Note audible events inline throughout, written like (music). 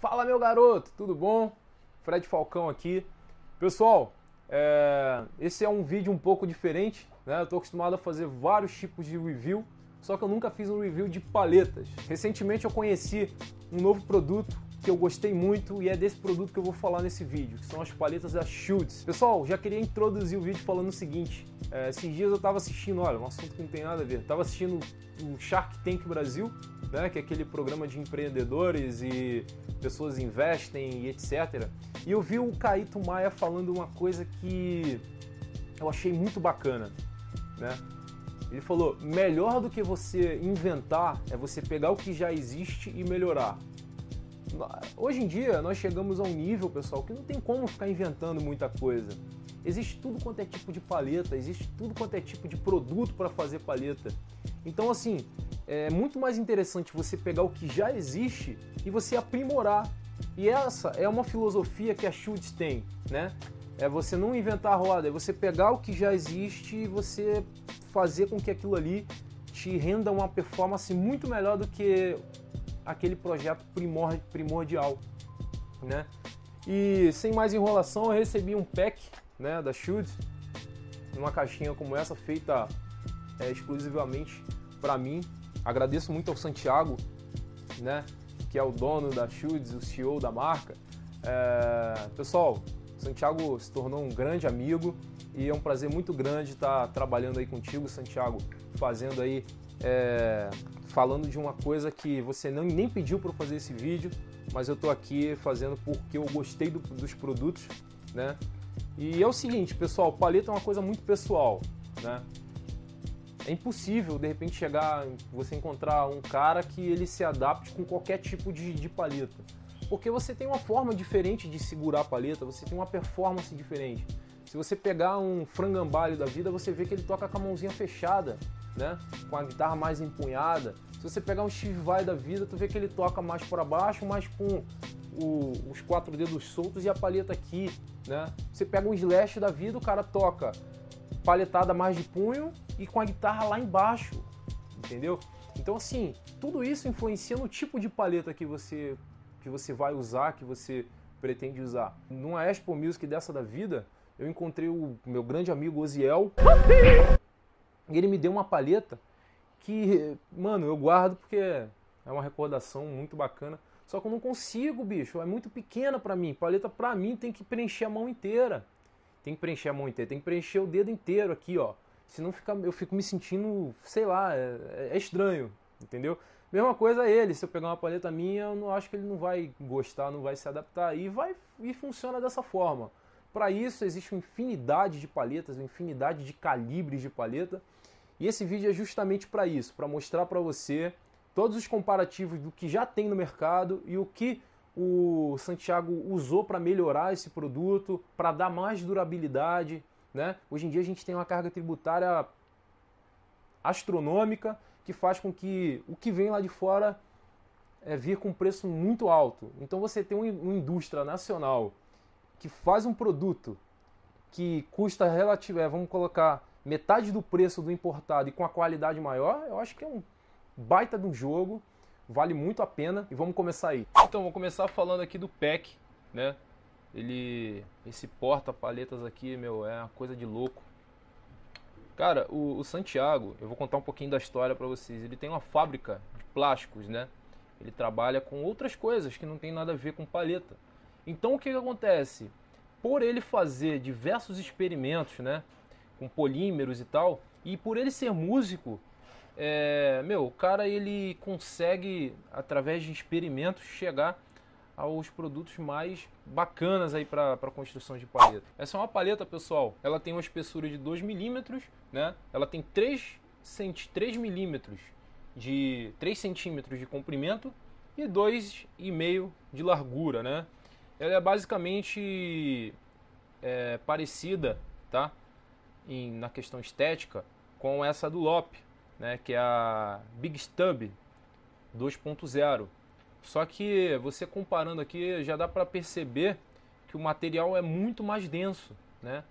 Fala meu garoto, tudo bom? Fred Falcão aqui. Pessoal, é... esse é um vídeo um pouco diferente, né? Eu tô acostumado a fazer vários tipos de review, só que eu nunca fiz um review de paletas. Recentemente eu conheci um novo produto que eu gostei muito e é desse produto que eu vou falar nesse vídeo, que são as paletas da Schultz. Pessoal, já queria introduzir o vídeo falando o seguinte, é, esses dias eu estava assistindo, olha, um assunto que não tem nada a ver, estava assistindo o Shark Tank Brasil, né, que é aquele programa de empreendedores e pessoas investem e etc. E eu vi o Caíto Maia falando uma coisa que eu achei muito bacana, né? Ele falou: melhor do que você inventar é você pegar o que já existe e melhorar. Hoje em dia nós chegamos a um nível, pessoal, que não tem como ficar inventando muita coisa. Existe tudo quanto é tipo de paleta, existe tudo quanto é tipo de produto para fazer paleta. Então, assim, é muito mais interessante você pegar o que já existe e você aprimorar. E essa é uma filosofia que a Schultz tem, né? É você não inventar a roda, é você pegar o que já existe e você fazer com que aquilo ali te renda uma performance muito melhor do que aquele projeto primordial, né? E sem mais enrolação, eu recebi um pack, né, da Shield, numa caixinha como essa feita é, exclusivamente para mim. Agradeço muito ao Santiago, né, que é o dono da Shields, o CEO da marca. É... pessoal, Santiago se tornou um grande amigo e é um prazer muito grande estar trabalhando aí contigo, Santiago, fazendo aí é, falando de uma coisa que você não, nem pediu para fazer esse vídeo, mas eu estou aqui fazendo porque eu gostei do, dos produtos, né? E é o seguinte, pessoal, paleta é uma coisa muito pessoal, né? É impossível, de repente, chegar, você encontrar um cara que ele se adapte com qualquer tipo de, de paleta. Porque você tem uma forma diferente de segurar a paleta, você tem uma performance diferente. Se você pegar um frangambalho da vida, você vê que ele toca com a mãozinha fechada, né? Com a guitarra mais empunhada. Se você pegar um Steve Vai da vida, tu vê que ele toca mais para baixo, mas com o, os quatro dedos soltos e a palheta aqui, né? Você pega um Slash da vida, o cara toca paletada mais de punho e com a guitarra lá embaixo, entendeu? Então assim, tudo isso influencia no tipo de paleta que você que você vai usar, que você pretende usar. Numa Expo Music dessa da vida, eu encontrei o meu grande amigo Oziel. E ele me deu uma paleta que, mano, eu guardo porque é uma recordação muito bacana. Só que eu não consigo, bicho, é muito pequena para mim. Paleta para mim tem que preencher a mão inteira. Tem que preencher a mão inteira, tem que preencher o dedo inteiro aqui, ó. se não fica, eu fico me sentindo, sei lá, é, é estranho, entendeu? Mesma coisa ele, se eu pegar uma paleta minha, eu não acho que ele não vai gostar, não vai se adaptar e vai e funciona dessa forma. Para isso existe uma infinidade de paletas, uma infinidade de calibres de paleta e esse vídeo é justamente para isso, para mostrar para você todos os comparativos do que já tem no mercado e o que o Santiago usou para melhorar esse produto, para dar mais durabilidade. Né? Hoje em dia a gente tem uma carga tributária astronômica que faz com que o que vem lá de fora é, vir com preço muito alto. Então você tem uma indústria nacional que faz um produto que custa relativamente, é, vamos colocar metade do preço do importado e com a qualidade maior, eu acho que é um baita de um jogo, vale muito a pena e vamos começar aí. Então, vou começar falando aqui do pack, né? Ele, esse porta-paletas aqui, meu, é uma coisa de louco. Cara, o, o Santiago, eu vou contar um pouquinho da história para vocês. Ele tem uma fábrica de plásticos, né? Ele trabalha com outras coisas que não tem nada a ver com paleta. Então o que, que acontece? Por ele fazer diversos experimentos, né? com polímeros e tal. E por ele ser músico, é, meu, o cara ele consegue, através de experimentos, chegar aos produtos mais bacanas aí para construção de paleta. Essa é uma paleta, pessoal. Ela tem uma espessura de 2 milímetros, né? Ela tem 3, 3 milímetros de 3 centímetros de comprimento e 2,5 de largura, né? Ela é basicamente é, parecida, tá? em, na questão estética com essa do Lope, né, que é a Big Stub 2.0. Só que você comparando aqui já dá para perceber que o material é muito mais denso, né?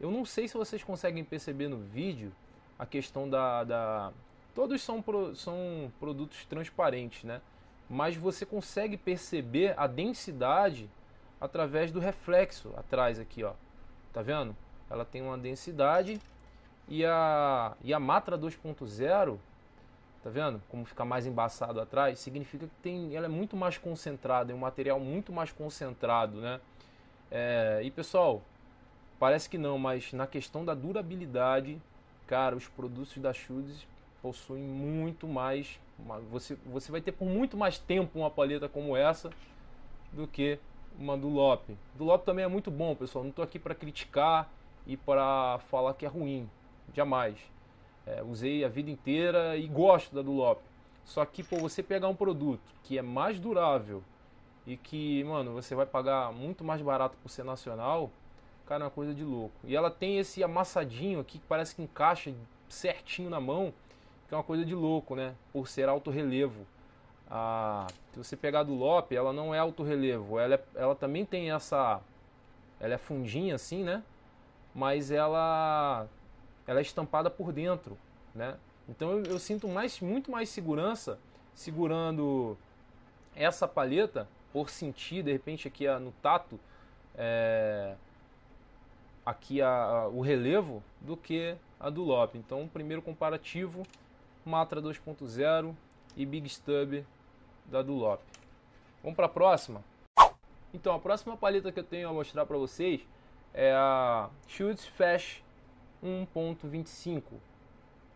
Eu não sei se vocês conseguem perceber no vídeo a questão da, da... todos são pro... são produtos transparentes, né? Mas você consegue perceber a densidade através do reflexo atrás aqui, ó. Tá vendo? ela tem uma densidade e a, e a Matra 2.0, tá vendo? Como fica mais embaçado atrás, significa que tem, ela é muito mais concentrada, é um material muito mais concentrado, né? É, e pessoal, parece que não, mas na questão da durabilidade, cara, os produtos da Shoes possuem muito mais, você, você vai ter por muito mais tempo uma paleta como essa do que uma do Lop. Do Lop também é muito bom, pessoal. Não estou aqui para criticar, e para falar que é ruim. Jamais. É, usei a vida inteira e gosto da Dunlop. Só que, pô, você pegar um produto que é mais durável e que, mano, você vai pagar muito mais barato por ser nacional, cara, é uma coisa de louco. E ela tem esse amassadinho aqui que parece que encaixa certinho na mão, que é uma coisa de louco, né? Por ser alto relevo. Ah, se você pegar do Lope, ela não é alto relevo, ela, é, ela também tem essa. Ela é fundinha assim, né? mas ela, ela é estampada por dentro, né? Então eu, eu sinto mais, muito mais segurança segurando essa palheta por sentir, de repente aqui ah, no tato, é, aqui a, ah, ah, o relevo do que a do Lop. Então primeiro comparativo, Matra 2.0 e Big Stub da do Vamos para a próxima? Então, a próxima paleta que eu tenho a mostrar para vocês é a Schutz Fash 1.25.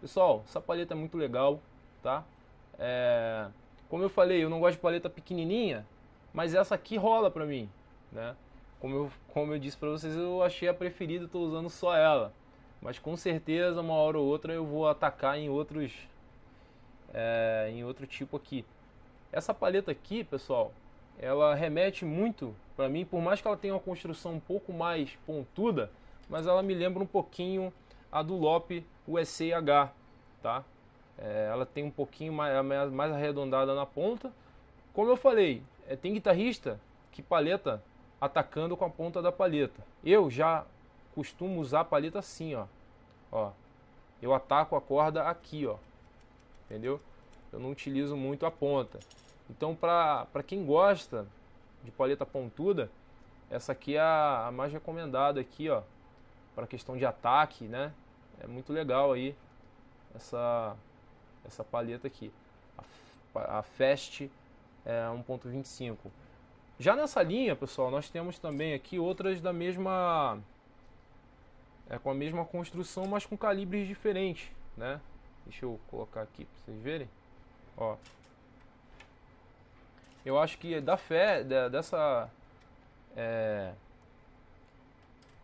Pessoal, essa paleta é muito legal, tá? É, como eu falei, eu não gosto de paleta pequenininha, mas essa aqui rola pra mim, né? Como eu, como eu disse pra vocês, eu achei a preferida, tô usando só ela. Mas com certeza, uma hora ou outra, eu vou atacar em outros... É, em outro tipo aqui. Essa paleta aqui, pessoal, ela remete muito para mim, por mais que ela tenha uma construção um pouco mais pontuda, mas ela me lembra um pouquinho a do Lope USCH, tá? É, ela tem um pouquinho mais, mais arredondada na ponta. Como eu falei, é, tem guitarrista que paleta atacando com a ponta da paleta. Eu já costumo usar a paleta assim, ó. ó. Eu ataco a corda aqui, ó. Entendeu? Eu não utilizo muito a ponta. Então, para quem gosta de paleta pontuda, essa aqui é a, a mais recomendada aqui, ó, para questão de ataque, né? É muito legal aí essa essa paleta aqui, a, a Fast é, 1.25. Já nessa linha, pessoal, nós temos também aqui outras da mesma é, com a mesma construção, mas com calibres diferentes, né? Deixa eu colocar aqui para vocês verem. Ó, eu acho que da fé, da, dessa. É,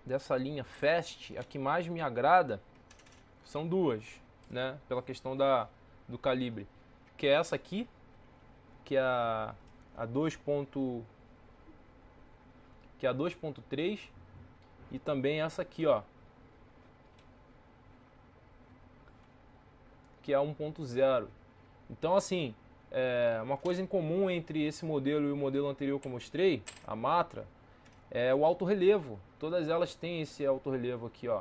dessa linha Fast, a que mais me agrada são duas, né? Pela questão da, do calibre. Que é essa aqui, que é a, a 2. que é a 2.3 e também essa aqui, ó. Que é a 1.0. Então assim, é, uma coisa em comum entre esse modelo e o modelo anterior que eu mostrei, a Matra, é o alto relevo. Todas elas têm esse alto relevo aqui, ó.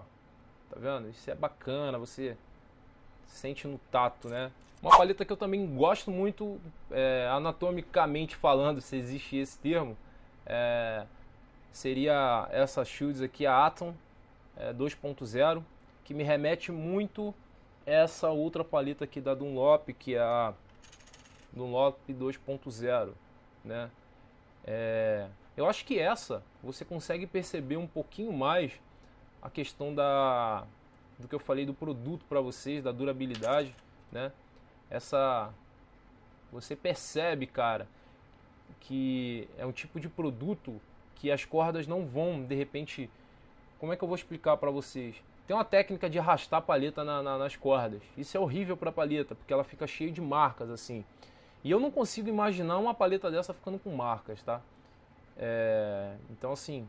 Tá vendo? Isso é bacana, você sente no tato, né? Uma paleta que eu também gosto muito, é, anatomicamente falando, se existe esse termo, é, seria essa Shields aqui, a Atom é, 2.0, que me remete muito a essa outra paleta aqui da Dunlop, que é a do LOP 2.0, né? É, eu acho que essa você consegue perceber um pouquinho mais a questão da do que eu falei do produto para vocês, da durabilidade, né? Essa você percebe, cara, que é um tipo de produto que as cordas não vão, de repente, como é que eu vou explicar para vocês? Tem uma técnica de arrastar a palheta na, na, nas cordas. Isso é horrível para a palheta, porque ela fica cheia de marcas assim. E eu não consigo imaginar uma paleta dessa ficando com marcas, tá? É, então, assim,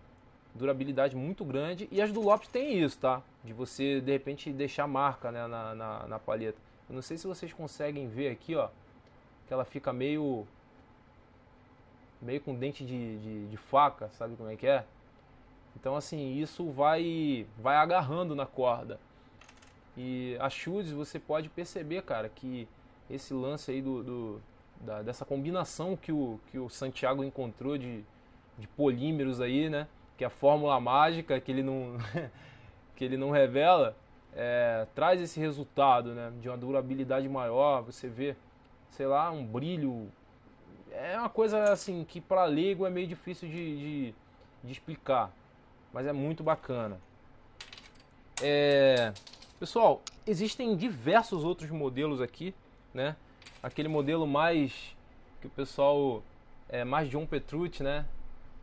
durabilidade muito grande. E as do Lopes tem isso, tá? De você, de repente, deixar marca né, na, na, na paleta. Eu não sei se vocês conseguem ver aqui, ó. Que ela fica meio... Meio com dente de, de, de faca, sabe como é que é? Então, assim, isso vai, vai agarrando na corda. E a Shoes, você pode perceber, cara, que esse lance aí do, do da, dessa combinação que o, que o Santiago encontrou de, de polímeros aí, né? Que é a fórmula mágica que ele não, (laughs) que ele não revela é, traz esse resultado, né? De uma durabilidade maior, você vê, sei lá, um brilho. É uma coisa assim que para leigo é meio difícil de, de, de explicar, mas é muito bacana. É, pessoal, existem diversos outros modelos aqui, né? aquele modelo mais que o pessoal é mais de um Petrucci, né?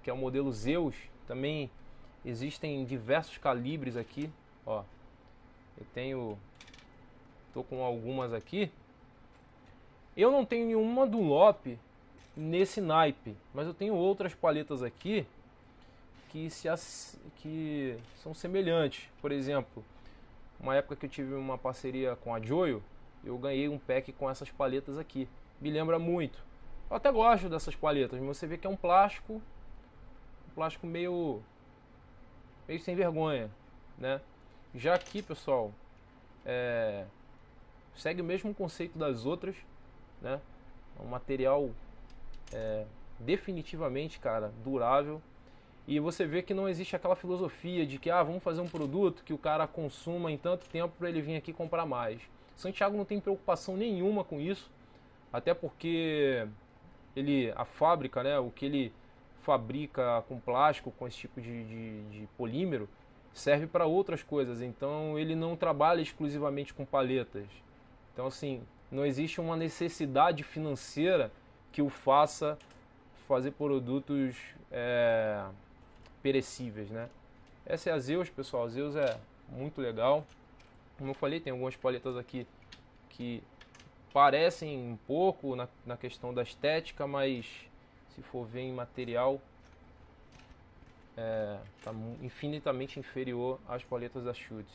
Que é o modelo Zeus. Também existem diversos calibres aqui, ó. Eu tenho tô com algumas aqui. Eu não tenho nenhuma do Dunlop nesse naipe, mas eu tenho outras paletas aqui que se as... que são semelhantes. Por exemplo, uma época que eu tive uma parceria com a Joyo, eu ganhei um pack com essas paletas aqui. Me lembra muito. Eu até gosto dessas paletas, mas você vê que é um plástico, um plástico meio, meio sem vergonha, né? Já aqui, pessoal, é, segue o mesmo conceito das outras, né? É um material é, definitivamente, cara, durável. E você vê que não existe aquela filosofia de que ah, vamos fazer um produto que o cara consuma em tanto tempo para ele vir aqui comprar mais. Santiago não tem preocupação nenhuma com isso, até porque ele, a fábrica, né, o que ele fabrica com plástico, com esse tipo de, de, de polímero, serve para outras coisas. Então ele não trabalha exclusivamente com paletas. Então assim, não existe uma necessidade financeira que o faça fazer produtos é, perecíveis, né? Essa é a Zeus, pessoal. A Zeus é muito legal. Como eu falei, tem algumas paletas aqui que parecem um pouco na, na questão da estética, mas se for ver em material, está é, tá infinitamente inferior às paletas da Schultz.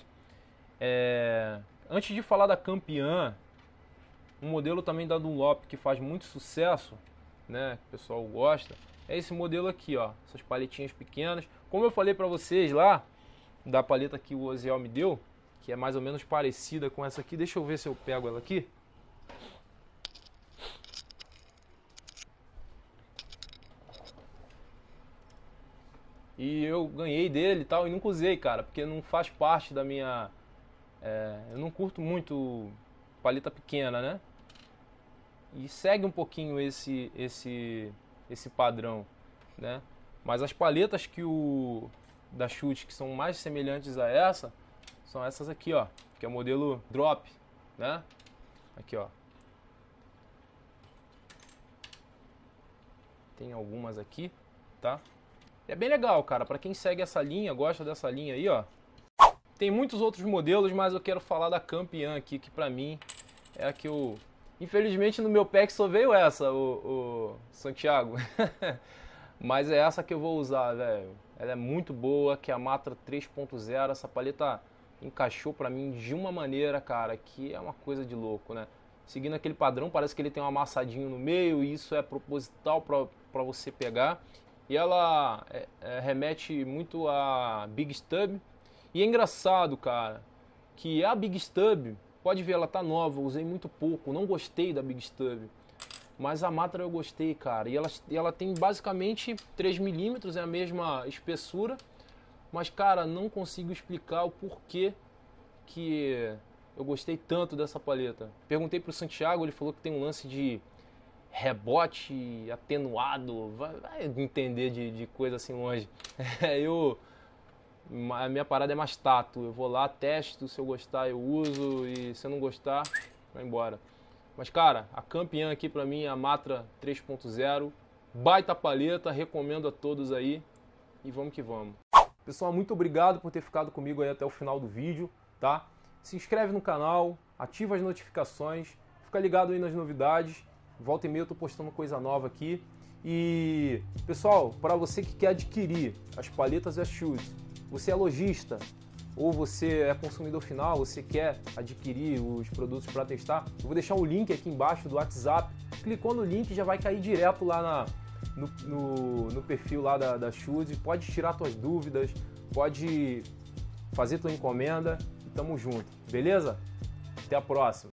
É, antes de falar da campeã, um modelo também da Dunlop que faz muito sucesso, né, que o pessoal gosta, é esse modelo aqui, ó, essas paletinhas pequenas. Como eu falei para vocês lá, da paleta que o Oziel me deu, que é mais ou menos parecida com essa aqui. Deixa eu ver se eu pego ela aqui. E eu ganhei dele e tal, e nunca usei, cara, porque não faz parte da minha. É, eu não curto muito paleta pequena, né? E segue um pouquinho esse, esse, esse padrão, né? Mas as paletas que o da chute que são mais semelhantes a essa, são essas aqui, ó, que é o modelo drop, né? Aqui, ó. Tem algumas aqui, tá? E é bem legal, cara, para quem segue essa linha, gosta dessa linha aí, ó. Tem muitos outros modelos, mas eu quero falar da Campeã aqui, que pra mim é a que eu... Infelizmente no meu pack só veio essa, o, o Santiago. (laughs) mas é essa que eu vou usar, velho. Ela é muito boa, que é a Matra 3.0, essa paleta encaixou para mim de uma maneira, cara, que é uma coisa de louco, né? Seguindo aquele padrão, parece que ele tem um amassadinho no meio e isso é proposital para você pegar. E ela é, é, remete muito a Big Stub. E é engraçado, cara, que a Big Stub, pode ver, ela tá nova, usei muito pouco, não gostei da Big Stub. Mas a Matra eu gostei, cara. E ela, ela tem basicamente 3 milímetros, é a mesma espessura mas, cara, não consigo explicar o porquê que eu gostei tanto dessa paleta. Perguntei pro Santiago, ele falou que tem um lance de rebote atenuado, vai, vai entender de, de, coisa assim longe. (laughs) É, eu a minha parada é mais tato, eu vou lá, testo, se eu gostar eu uso e se eu não gostar, vai embora. Mas cara, a campeã aqui pra mim é a Matra 3.0, baita paleta, recomendo a todos aí e vamos que vamos. Pessoal, muito obrigado por ter ficado comigo aí até o final do vídeo, tá? Se inscreve no canal, ativa as notificações, fica ligado aí nas novidades. Volta e meia eu tô postando coisa nova aqui. E, pessoal, para você que quer adquirir as paletas e as shoes, você é lojista ou você é consumidor final, você quer adquirir os produtos para testar, eu vou deixar o um link aqui embaixo do WhatsApp. Clicou no link já vai cair direto lá na no, no, no perfil lá da, da pode tirar tuas dúvidas, pode fazer tua encomenda e tamo junto, beleza? Até a próxima!